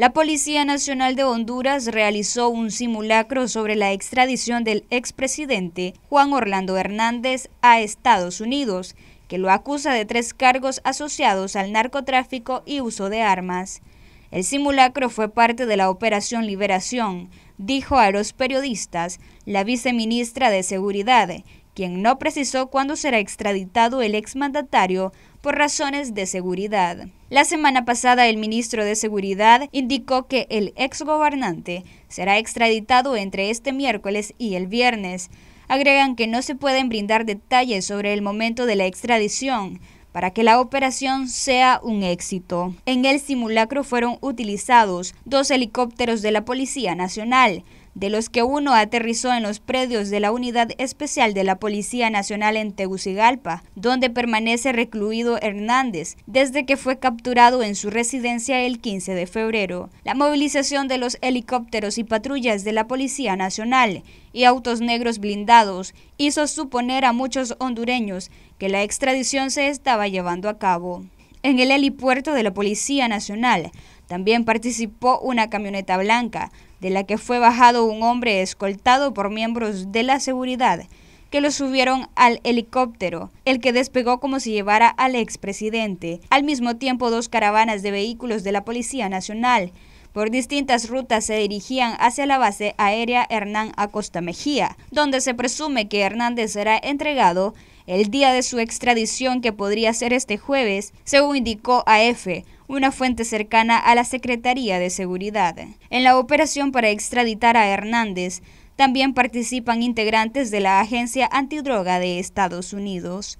La Policía Nacional de Honduras realizó un simulacro sobre la extradición del expresidente Juan Orlando Hernández a Estados Unidos, que lo acusa de tres cargos asociados al narcotráfico y uso de armas. El simulacro fue parte de la Operación Liberación, dijo a los periodistas la viceministra de Seguridad, quien no precisó cuándo será extraditado el exmandatario por razones de seguridad. La semana pasada el ministro de Seguridad indicó que el exgobernante será extraditado entre este miércoles y el viernes. Agregan que no se pueden brindar detalles sobre el momento de la extradición, para que la operación sea un éxito. En el simulacro fueron utilizados dos helicópteros de la Policía Nacional, de los que uno aterrizó en los predios de la Unidad Especial de la Policía Nacional en Tegucigalpa, donde permanece recluido Hernández desde que fue capturado en su residencia el 15 de febrero. La movilización de los helicópteros y patrullas de la Policía Nacional y autos negros blindados hizo suponer a muchos hondureños que la extradición se estaba llevando a cabo. En el helipuerto de la Policía Nacional también participó una camioneta blanca de la que fue bajado un hombre escoltado por miembros de la seguridad que lo subieron al helicóptero, el que despegó como si llevara al expresidente. Al mismo tiempo, dos caravanas de vehículos de la Policía Nacional por distintas rutas se dirigían hacia la base aérea Hernán Acosta Mejía, donde se presume que Hernández será entregado el día de su extradición que podría ser este jueves, según indicó AF, una fuente cercana a la Secretaría de Seguridad. En la operación para extraditar a Hernández, también participan integrantes de la Agencia Antidroga de Estados Unidos.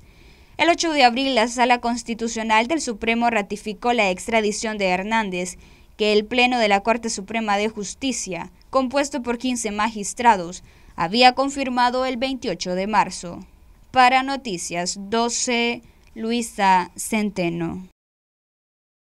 El 8 de abril, la Sala Constitucional del Supremo ratificó la extradición de Hernández, que el Pleno de la Corte Suprema de Justicia, compuesto por 15 magistrados, había confirmado el 28 de marzo. Para Noticias 12, Luisa Centeno.